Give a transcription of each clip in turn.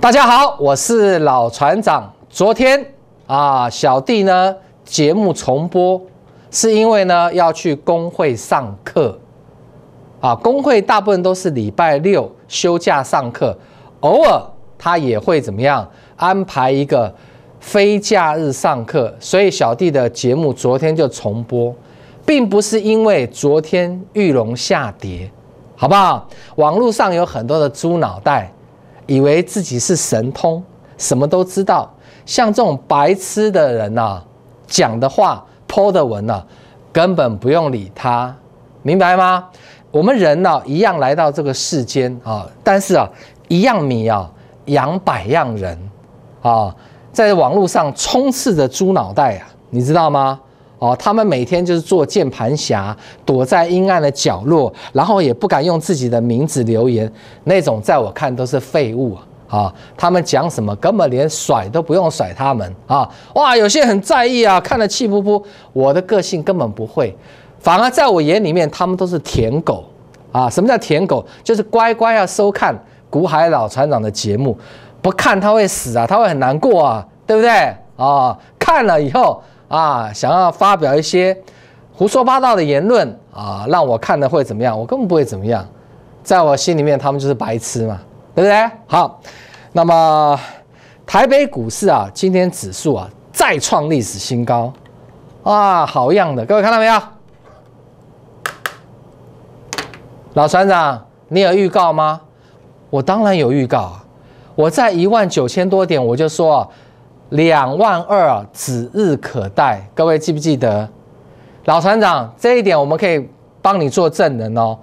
大家好，我是老船长。昨天啊，小弟呢节目重播，是因为呢要去工会上课啊。工会大部分都是礼拜六休假上课，偶尔他也会怎么样安排一个非假日上课，所以小弟的节目昨天就重播，并不是因为昨天玉龙下跌，好不好？网络上有很多的猪脑袋。以为自己是神通，什么都知道。像这种白痴的人呐，讲的话、泼的文呐，根本不用理他，明白吗？我们人呢，一样来到这个世间啊，但是啊，一样米啊，养百样人啊，在网络上充斥着猪脑袋啊，你知道吗？哦，他们每天就是做键盘侠，躲在阴暗的角落，然后也不敢用自己的名字留言，那种在我看都是废物啊！啊，他们讲什么根本连甩都不用甩他们啊！哇，有些很在意啊，看得气噗噗。我的个性根本不会，反而在我眼里面，他们都是舔狗啊！什么叫舔狗？就是乖乖要收看古海老船长的节目，不看他会死啊，他会很难过啊，对不对？啊，看了以后。啊，想要发表一些胡说八道的言论啊，让我看的会怎么样？我根本不会怎么样，在我心里面他们就是白痴嘛，对不对？好，那么台北股市啊，今天指数啊再创历史新高，啊，好样的，各位看到没有？老船长，你有预告吗？我当然有预告，啊！我在一万九千多点我就说。两万二指日可待，各位记不记得老船长这一点？我们可以帮你做证人哦。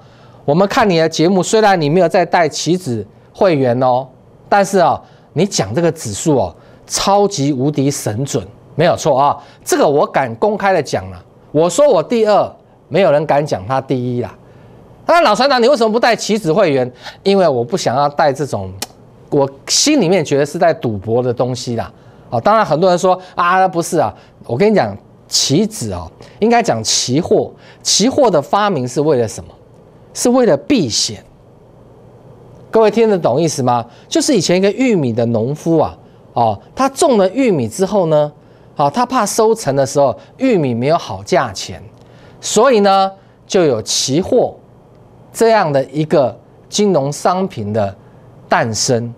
我们看你的节目，虽然你没有在带棋子会员哦，但是哦，你讲这个指数哦，超级无敌神准，没有错啊。这个我敢公开的讲了，我说我第二，没有人敢讲他第一啦。那老船长，你为什么不带棋子会员？因为我不想要带这种，我心里面觉得是在赌博的东西啦。啊，当然很多人说啊，不是啊，我跟你讲，期子哦，应该讲期货。期货的发明是为了什么？是为了避险。各位听得懂意思吗？就是以前一个玉米的农夫啊，哦，他种了玉米之后呢，啊，他怕收成的时候玉米没有好价钱，所以呢，就有期货这样的一个金融商品的诞生。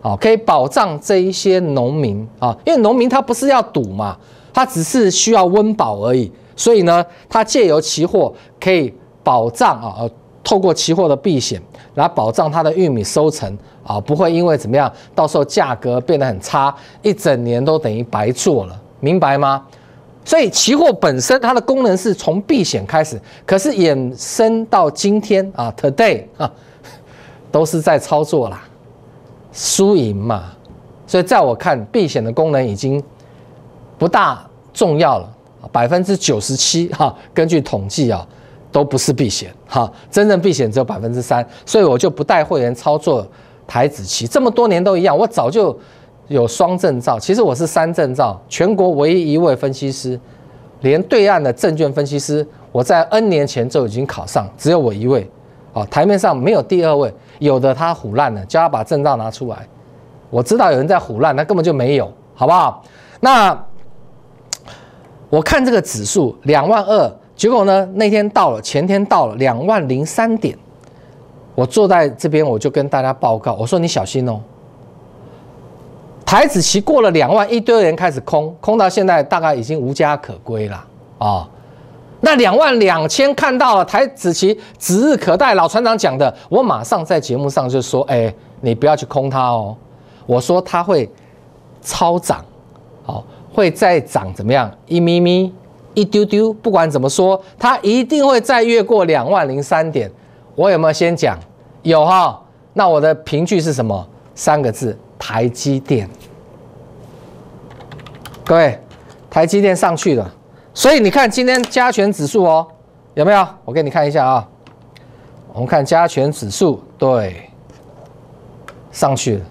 好，可以保障这一些农民啊，因为农民他不是要赌嘛，他只是需要温饱而已，所以呢，他借由期货可以保障啊，透过期货的避险来保障他的玉米收成啊，不会因为怎么样，到时候价格变得很差，一整年都等于白做了，明白吗？所以期货本身它的功能是从避险开始，可是衍生到今天啊，today 啊，都是在操作啦。输赢嘛，所以在我看，避险的功能已经不大重要了。百分之九十七哈，根据统计啊，都不是避险哈，真正避险只有百分之三。所以我就不带会员操作台子期，这么多年都一样。我早就有双证照，其实我是三证照，全国唯一一位分析师，连对岸的证券分析师，我在 N 年前就已经考上，只有我一位。台面上没有第二位，有的他虎烂了，叫他把证照拿出来。我知道有人在虎烂，那根本就没有，好不好？那我看这个指数两万二，结果呢？那天到了，前天到了两万零三点。我坐在这边，我就跟大家报告，我说你小心哦。台子棋过了两万，一堆人开始空，空到现在大概已经无家可归了啊。那两万两千看到了，台子旗指日可待。老船长讲的，我马上在节目上就说：“哎，你不要去空它哦。”我说它会超涨，好，会再涨怎么样？一咪咪，一丢丢。不管怎么说，它一定会再越过两万零三点。我有没有先讲？有哈。那我的凭据是什么？三个字：台积电。各位，台积电上去了。所以你看今天加权指数哦，有没有？我给你看一下啊。我们看加权指数，对，上去了。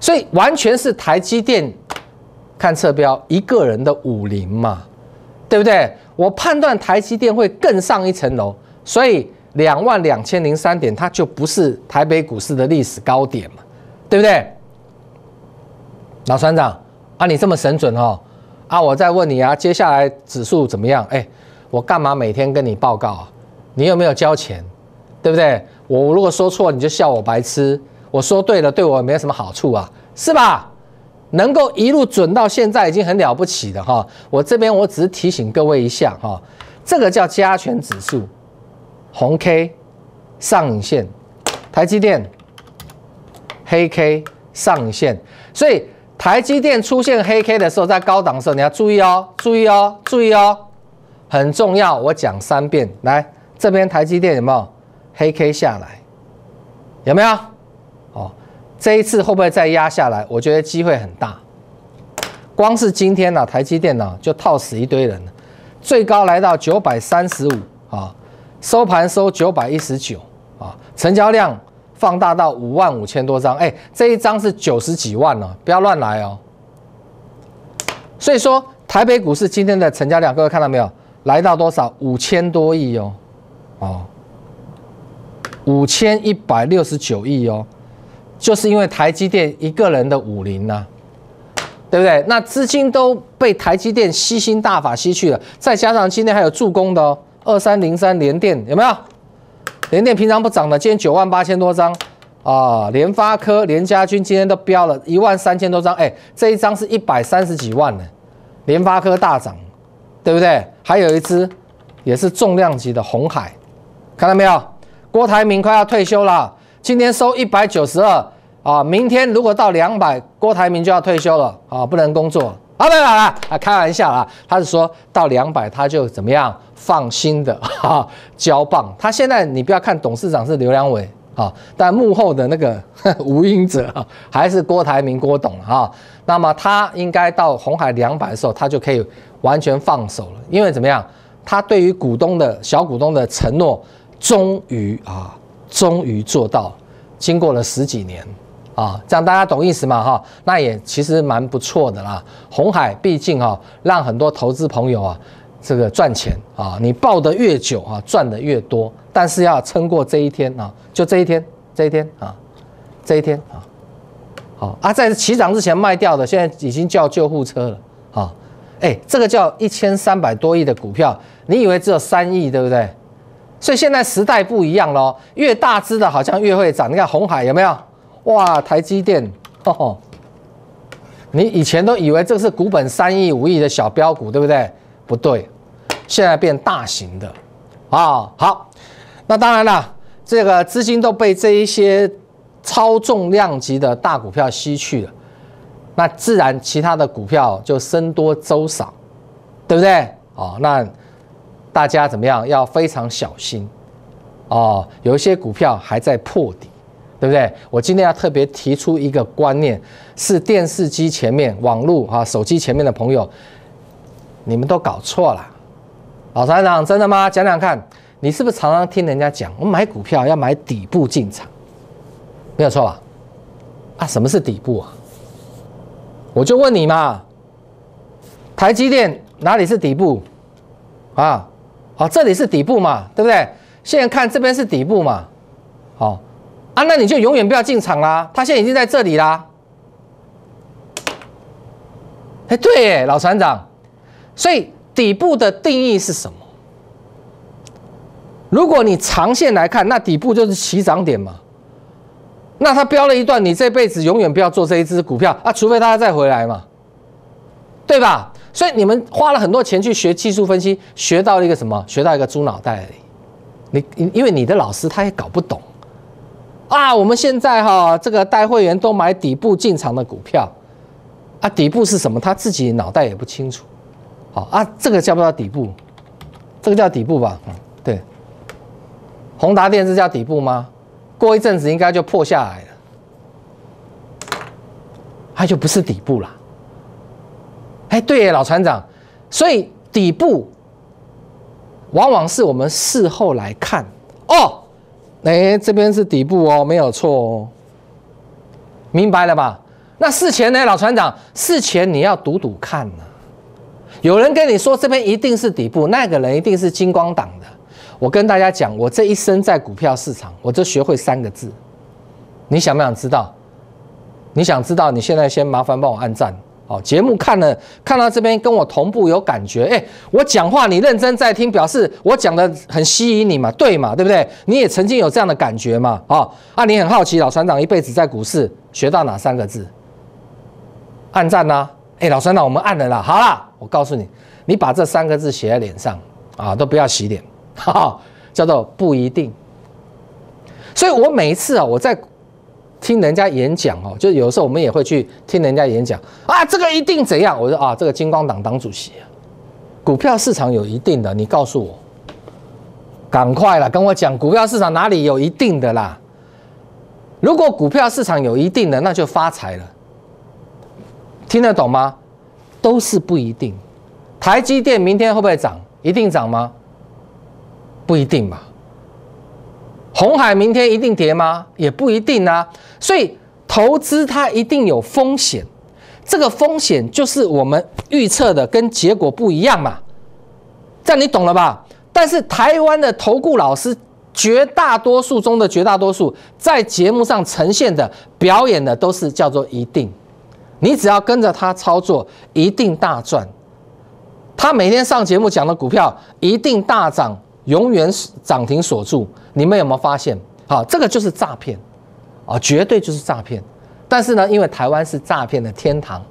所以完全是台积电看侧标一个人的武林嘛，对不对？我判断台积电会更上一层楼，所以两万两千零三点，它就不是台北股市的历史高点嘛，对不对？老船长，啊，你这么神准哦！啊，我再问你啊，接下来指数怎么样？哎，我干嘛每天跟你报告啊？你有没有交钱？对不对？我如果说错，你就笑我白痴；我说对了，对我也没什么好处啊，是吧？能够一路准到现在，已经很了不起的哈。我这边我只是提醒各位一下哈，这个叫加权指数，红 K 上影线，台积电黑 K 上影线，所以。台积电出现黑 K 的时候，在高档的时候，你要注意哦，注意哦，注意哦，很重要，我讲三遍。来，这边台积电有没有黑 K 下来？有没有？哦，这一次会不会再压下来？我觉得机会很大。光是今天呢，台积电呢就套死一堆人了，最高来到九百三十五啊，收盘收九百一十九啊，成交量。放大到五万五千多张，哎，这一张是九十几万了，不要乱来哦。所以说，台北股市今天的成交量，各位看到没有？来到多少？五千多亿哦，哦，五千一百六十九亿哦，就是因为台积电一个人的五零呐，对不对？那资金都被台积电吸星大法吸去了，再加上今天还有助攻的哦，二三零三连电有没有？联电平常不涨的，今天九万八千多张啊！联发科、联家军今天都飙了一万三千多张，哎，这一张是一百三十几万呢。联发科大涨，对不对？还有一只也是重量级的红海，看到没有？郭台铭快要退休了，今天收一百九十二啊！明天如果到两百，郭台铭就要退休了啊，不能工作。啊，没有了啊，开玩笑啊，他是说到两百他就怎么样？放心的 交棒，他现在你不要看董事长是刘良伟啊，但幕后的那个 吴英哲啊、还是郭台铭郭董啊，那么他应该到红海两百的时候，他就可以完全放手了，因为怎么样，他对于股东的小股东的承诺终于啊，终于做到，经过了十几年啊，这样大家懂意思嘛哈？那也其实蛮不错的啦，红海毕竟哈，让很多投资朋友啊。这个赚钱啊，你抱得越久啊，赚得越多。但是要撑过这一天啊，就这一天，这一天啊，这一天啊，好啊，在起涨之前卖掉的，现在已经叫救护车了啊。哎，这个叫一千三百多亿的股票，你以为只有三亿，对不对？所以现在时代不一样咯，越大只的好像越会涨。你看红海有没有？哇，台积电哦，你以前都以为这是股本三亿五亿的小标股，对不对？不对。现在变大型的，啊，好，那当然了，这个资金都被这一些超重量级的大股票吸去了，那自然其他的股票就僧多粥少，对不对？哦，那大家怎么样要非常小心，哦，有一些股票还在破底，对不对？我今天要特别提出一个观念，是电视机前面、网络啊、手机前面的朋友，你们都搞错了。老船长，真的吗？讲讲看，你是不是常常听人家讲，我买股票要买底部进场，没有错吧？啊，什么是底部啊？我就问你嘛，台积电哪里是底部？啊，啊，这里是底部嘛，对不对？现在看这边是底部嘛，好，啊，那你就永远不要进场啦，它现在已经在这里啦。哎，对，老船长，所以。底部的定义是什么？如果你长线来看，那底部就是起涨点嘛。那它标了一段，你这辈子永远不要做这一只股票啊，除非他再回来嘛，对吧？所以你们花了很多钱去学技术分析，学到了一个什么？学到一个猪脑袋。你因为你的老师他也搞不懂啊。我们现在哈，这个带会员都买底部进场的股票啊，底部是什么？他自己脑袋也不清楚。好啊，这个叫不叫底部？这个叫底部吧？对。宏达电是叫底部吗？过一阵子应该就破下来了，它就不是底部了。哎，对耶，老船长。所以底部，往往是我们事后来看哦。哎，这边是底部哦，没有错哦。明白了吧？那事前呢，老船长，事前你要赌赌看呢。有人跟你说这边一定是底部，那个人一定是金光党的。我跟大家讲，我这一生在股票市场，我就学会三个字。你想不想知道？你想知道？你现在先麻烦帮我按赞，好，节目看了看到这边跟我同步有感觉，哎，我讲话你认真在听，表示我讲的很吸引你嘛，对嘛，对不对？你也曾经有这样的感觉嘛，哦、啊，你很好奇老船长一辈子在股市学到哪三个字？按赞呐！哎，老三，那我们按了啦。好啦，我告诉你，你把这三个字写在脸上啊，都不要洗脸，哈哈，叫做不一定。所以我每一次啊，我在听人家演讲哦，就有时候我们也会去听人家演讲啊，这个一定怎样？我说啊，这个金光党党主席，股票市场有一定的，你告诉我，赶快了，跟我讲股票市场哪里有一定的啦？如果股票市场有一定的，那就发财了。听得懂吗？都是不一定。台积电明天会不会涨？一定涨吗？不一定吧。红海明天一定跌吗？也不一定啊。所以投资它一定有风险，这个风险就是我们预测的跟结果不一样嘛。这样你懂了吧？但是台湾的投顾老师绝大多数中的绝大多数，在节目上呈现的表演的都是叫做一定。你只要跟着他操作，一定大赚。他每天上节目讲的股票一定大涨，永远涨停锁住。你们有没有发现？好，这个就是诈骗啊，绝对就是诈骗。但是呢，因为台湾是诈骗的天堂，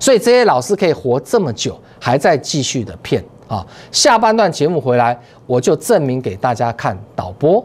所以这些老师可以活这么久，还在继续的骗啊。下半段节目回来，我就证明给大家看，导播。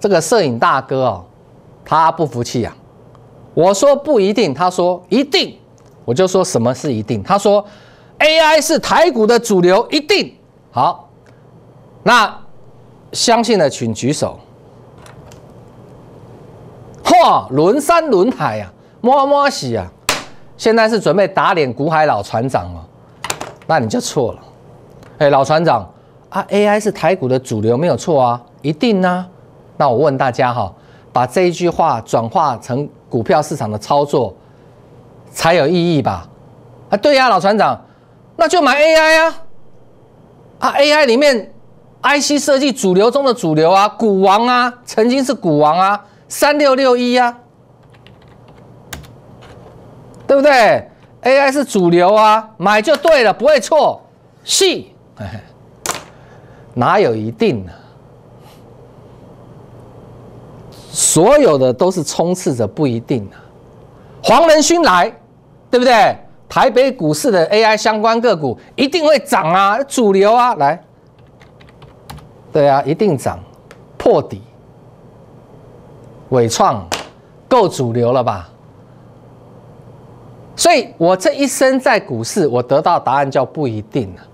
这个摄影大哥哦，他不服气啊。我说不一定，他说一定。我就说什么是一定？他说 AI 是台股的主流，一定好。那相信的请举手。嚯，轮山轮海呀，摸摸西呀，现在是准备打脸古海老船长了？那你就错了。哎，老船长啊，AI 是台股的主流没有错啊，一定啊。那我问大家哈，把这一句话转化成股票市场的操作，才有意义吧？啊，对呀，老船长，那就买 AI 啊！啊，AI 里面 IC 设计主流中的主流啊，股王啊，曾经是股王啊，三六六一啊，对不对？AI 是主流啊，买就对了，不会错，是，哪有一定呢？所有的都是冲刺着不一定啊。黄仁勋来，对不对？台北股市的 AI 相关个股一定会涨啊，主流啊，来。对啊，一定涨，破底。伟创够主流了吧？所以我这一生在股市，我得到答案叫不一定啊。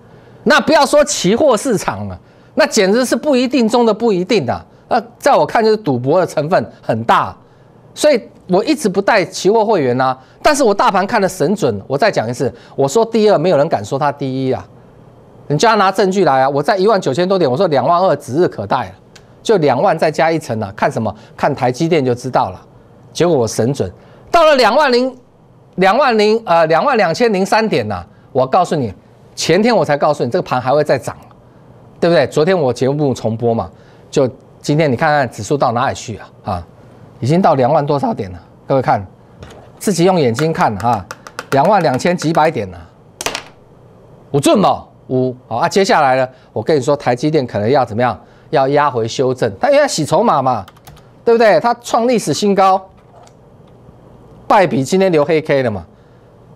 那不要说期货市场了，那简直是不一定中的不一定的。那在我看就是赌博的成分很大，所以我一直不带期货会员呐。但是我大盘看的神准，我再讲一次，我说第二，没有人敢说他第一啊。你就要拿证据来啊！我在一万九千多点，我说两万二指日可待了，就两万再加一层啊。看什么？看台积电就知道了。结果我神准，到了两万零两万零呃两万两千零三点呐。我告诉你，前天我才告诉你这个盘还会再涨，对不对？昨天我节目重播嘛，就。今天你看看指数到哪里去啊？啊，已经到两万多少点了？各位看，自己用眼睛看啊，两万两千几百点了，五准么五好啊！接下来呢，我跟你说，台积电可能要怎么样？要压回修正，它要洗筹码嘛，对不对？它创历史新高，败笔今天留黑 K 了嘛，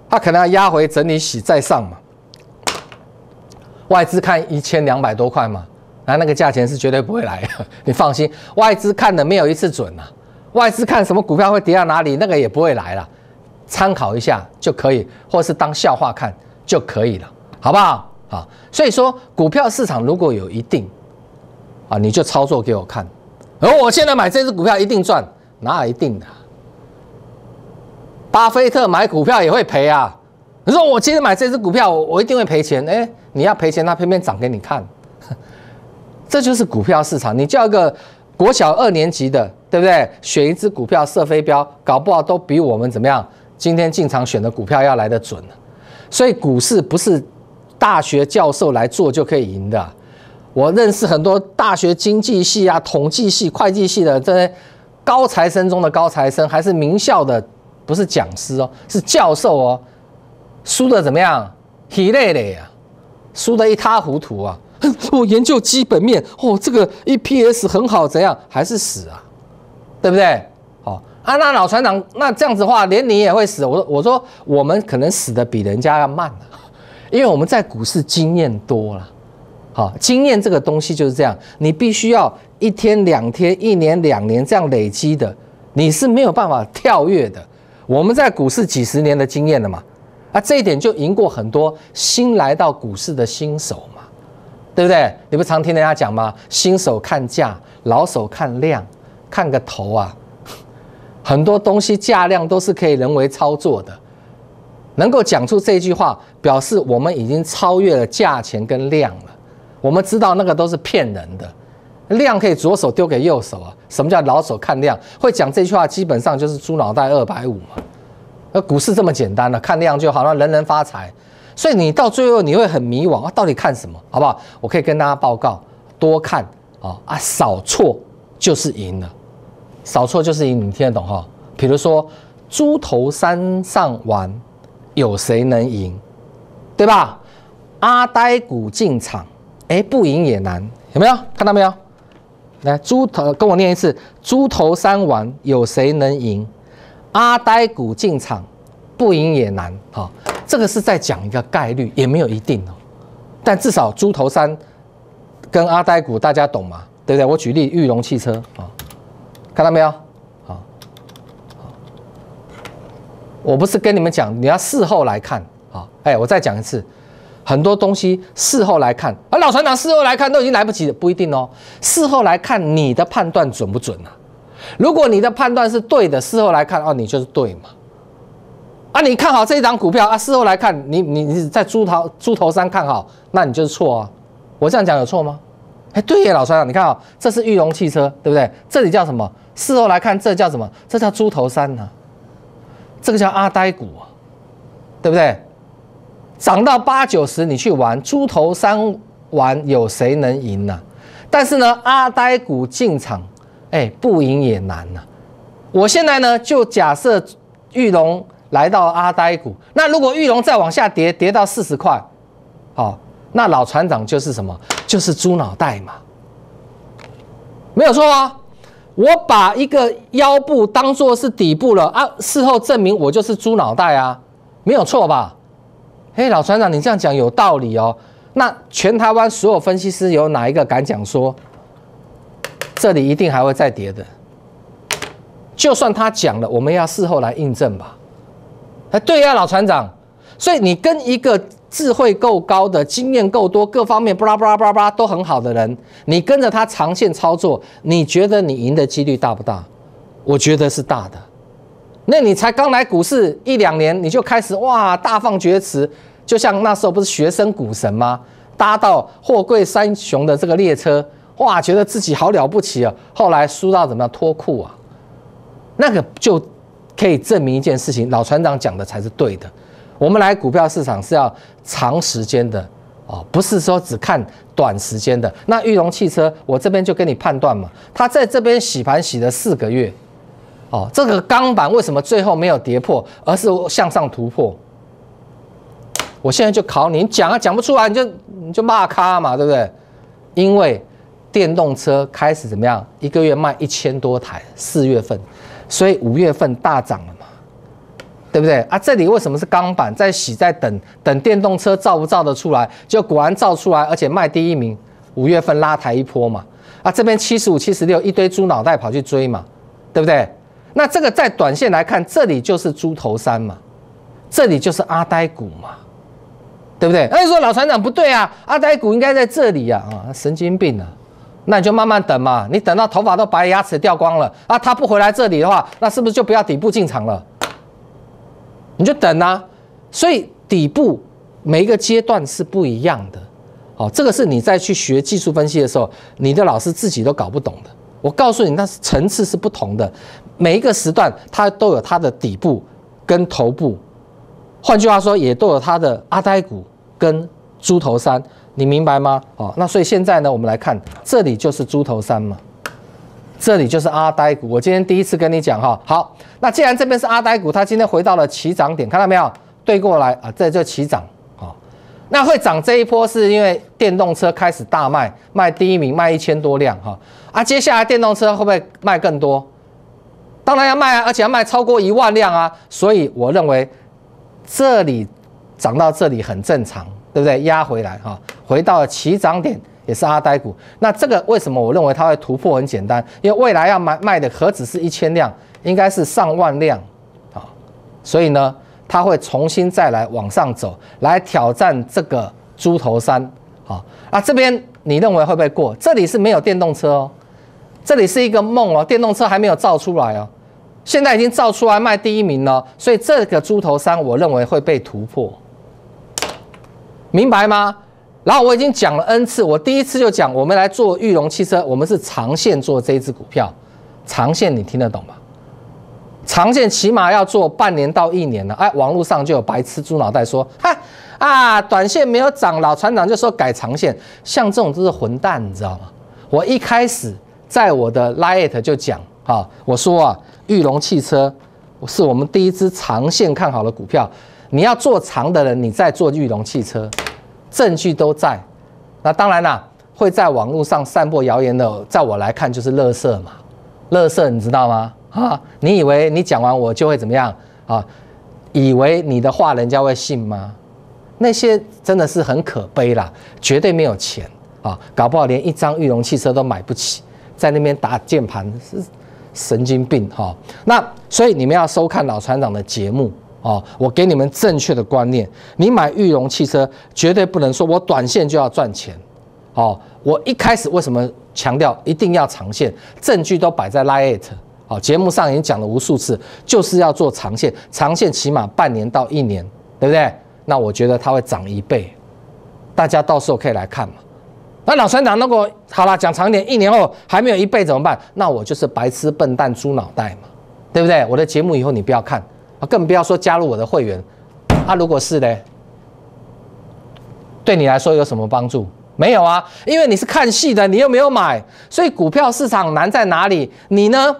它可能要压回整理洗再上嘛。外资看一千两百多块嘛。那那个价钱是绝对不会来的，你放心，外资看的没有一次准啊。外资看什么股票会跌到哪里，那个也不会来了，参考一下就可以，或是当笑话看就可以了，好不好？啊，所以说股票市场如果有一定啊，你就操作给我看，而我现在买这只股票一定赚，哪一定的？巴菲特买股票也会赔啊。你说我今天买这只股票，我我一定会赔钱？哎，你要赔钱，它偏偏涨给你看。这就是股票市场，你叫一个国小二年级的，对不对？选一只股票射飞镖，搞不好都比我们怎么样？今天进场选的股票要来得准所以股市不是大学教授来做就可以赢的。我认识很多大学经济系啊、统计系、会计系的这些高材生中的高材生，还是名校的，不是讲师哦，是教授哦，输的怎么样？一累累呀，输得一塌糊涂啊。我研究基本面，哦，这个 EPS 很好，怎样还是死啊？对不对？好啊，那老船长，那这样子的话，连你也会死。我说，我说，我们可能死的比人家要慢，因为我们在股市经验多了。好，经验这个东西就是这样，你必须要一天两天、一年两年这样累积的，你是没有办法跳跃的。我们在股市几十年的经验了嘛，啊，这一点就赢过很多新来到股市的新手嘛。对不对？你不常听人家讲吗？新手看价，老手看量，看个头啊！很多东西价量都是可以人为操作的。能够讲出这句话，表示我们已经超越了价钱跟量了。我们知道那个都是骗人的，量可以左手丢给右手啊！什么叫老手看量？会讲这句话，基本上就是猪脑袋二百五嘛。那股市这么简单了，看量就好了，人人发财。所以你到最后你会很迷惘啊，到底看什么，好不好？我可以跟大家报告，多看啊啊，少错就是赢了，少错就是赢，你听得懂哈？比如说猪头山上玩，有谁能赢，对吧？阿呆股进场，哎，不赢也难，有没有看到没有？来，猪头跟我念一次，猪头山玩有谁能赢？阿呆股进场，不赢也难哈。这个是在讲一个概率，也没有一定哦。但至少猪头山跟阿呆股，大家懂嘛，对不对？我举例玉龙汽车啊，看到没有？啊我不是跟你们讲，你要事后来看啊。哎，我再讲一次，很多东西事后来看，而老船长事后来看都已经来不及，不一定哦。事后来看，你的判断准不准啊？如果你的判断是对的，事后来看哦，你就是对嘛。那你看好这一档股票啊？事后来看，你你你在猪头猪头山看好，那你就是错啊！我这样讲有错吗？哎，对呀，老帅啊，你看啊，这是玉龙汽车，对不对？这里叫什么？事后来看，这叫什么？这叫猪头山呢？这个叫阿呆股，对不对？涨到八九十，你去玩猪头山玩，有谁能赢呢？但是呢，阿呆股进场，哎，不赢也难呐！我现在呢，就假设玉龙。来到阿呆股，那如果玉龙再往下跌，跌到四十块，好，那老船长就是什么？就是猪脑袋嘛，没有错啊！我把一个腰部当做是底部了啊，事后证明我就是猪脑袋啊，没有错吧？嘿，老船长，你这样讲有道理哦。那全台湾所有分析师有哪一个敢讲说，这里一定还会再跌的？就算他讲了，我们要事后来印证吧。哎，对呀，老船长。所以你跟一个智慧够高的、经验够多、各方面巴拉巴拉巴拉都很好的人，你跟着他长线操作，你觉得你赢的几率大不大？我觉得是大的。那你才刚来股市一两年，你就开始哇大放厥词，就像那时候不是学生股神吗？搭到货柜三雄的这个列车，哇，觉得自己好了不起啊！后来输到怎么样脱裤啊？那个就。可以证明一件事情，老船长讲的才是对的。我们来股票市场是要长时间的哦，不是说只看短时间的。那玉龙汽车，我这边就跟你判断嘛，它在这边洗盘洗了四个月，哦，这个钢板为什么最后没有跌破，而是向上突破？我现在就考你，你讲啊讲不出来，你就你就骂他嘛，对不对？因为电动车开始怎么样，一个月卖一千多台，四月份。所以五月份大涨了嘛，对不对啊？这里为什么是钢板在洗，在等等电动车造不造得出来？就果然造出来，而且卖第一名，五月份拉抬一波嘛。啊，这边七十五、七十六一堆猪脑袋跑去追嘛，对不对？那这个在短线来看，这里就是猪头山嘛，这里就是阿呆股嘛，对不对？那你说老船长不对啊？阿呆股应该在这里呀啊，神经病啊！那你就慢慢等嘛，你等到头发都白、牙齿掉光了啊，他不回来这里的话，那是不是就不要底部进场了？你就等啊。所以底部每一个阶段是不一样的，哦，这个是你在去学技术分析的时候，你的老师自己都搞不懂的。我告诉你，那层次是不同的，每一个时段它都有它的底部跟头部，换句话说，也都有它的阿呆股跟猪头山。你明白吗？哦，那所以现在呢，我们来看，这里就是猪头山嘛，这里就是阿呆股。我今天第一次跟你讲哈，好，那既然这边是阿呆股，它今天回到了起涨点，看到没有？对过来啊，这就起涨啊。那会涨这一波是因为电动车开始大卖，卖第一名卖一千多辆哈啊，接下来电动车会不会卖更多？当然要卖啊，而且要卖超过一万辆啊。所以我认为这里涨到这里很正常。对不对？压回来哈，回到起涨点也是阿呆股。那这个为什么我认为它会突破？很简单，因为未来要买卖的何止是一千辆，应该是上万辆啊。所以呢，它会重新再来往上走，来挑战这个猪头山啊。啊，这边你认为会不会过？这里是没有电动车哦，这里是一个梦哦，电动车还没有造出来哦。现在已经造出来卖第一名了，所以这个猪头山我认为会被突破。明白吗？然后我已经讲了 N 次，我第一次就讲，我们来做玉龙汽车，我们是长线做这只股票，长线你听得懂吗？长线起码要做半年到一年了。哎，网络上就有白痴猪脑袋说，哈啊，短线没有涨，老船长就说改长线，像这种都是混蛋，你知道吗？我一开始在我的 liet 就讲啊，我说啊，玉龙汽车是我们第一只长线看好的股票，你要做长的人，你再做玉龙汽车。证据都在，那当然啦，会在网络上散播谣言的，在我来看就是乐色嘛，乐色你知道吗？啊，你以为你讲完我就会怎么样啊？以为你的话人家会信吗？那些真的是很可悲啦，绝对没有钱啊，搞不好连一张玉龙汽车都买不起，在那边打键盘是神经病哈。那所以你们要收看老船长的节目。哦，我给你们正确的观念，你买玉龙汽车绝对不能说我短线就要赚钱。哦，我一开始为什么强调一定要长线？证据都摆在 line it，好，节目上已经讲了无数次，就是要做长线，长线起码半年到一年，对不对？那我觉得它会涨一倍，大家到时候可以来看嘛。那老三长，那个，好了，讲长一点，一年后还没有一倍怎么办？那我就是白痴、笨蛋、猪脑袋嘛，对不对？我的节目以后你不要看。啊，更不要说加入我的会员，啊，如果是呢，对你来说有什么帮助？没有啊，因为你是看戏的，你又没有买，所以股票市场难在哪里？你呢，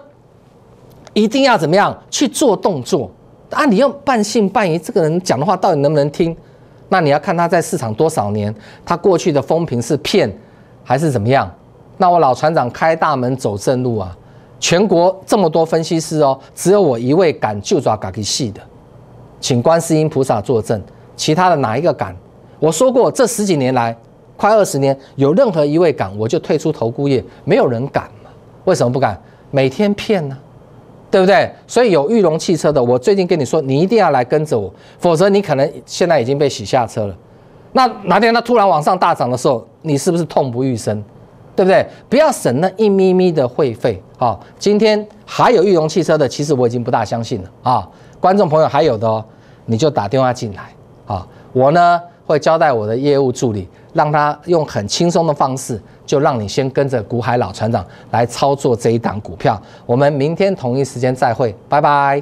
一定要怎么样去做动作？啊，你又半信半疑，这个人讲的话到底能不能听？那你要看他在市场多少年，他过去的风评是骗还是怎么样？那我老船长开大门走正路啊。全国这么多分析师哦，只有我一位敢就抓嘎吉系的，请观世音菩萨作证。其他的哪一个敢？我说过，这十几年来，快二十年，有任何一位敢，我就退出投顾业。没有人敢吗？为什么不敢？每天骗呢，对不对？所以有玉龙汽车的，我最近跟你说，你一定要来跟着我，否则你可能现在已经被洗下车了。那哪天它突然往上大涨的时候，你是不是痛不欲生？对不对？不要省那一咪咪的会费。好，今天还有御龙汽车的，其实我已经不大相信了啊。观众朋友还有的哦，你就打电话进来啊。我呢会交代我的业务助理，让他用很轻松的方式，就让你先跟着古海老船长来操作这一档股票。我们明天同一时间再会，拜拜。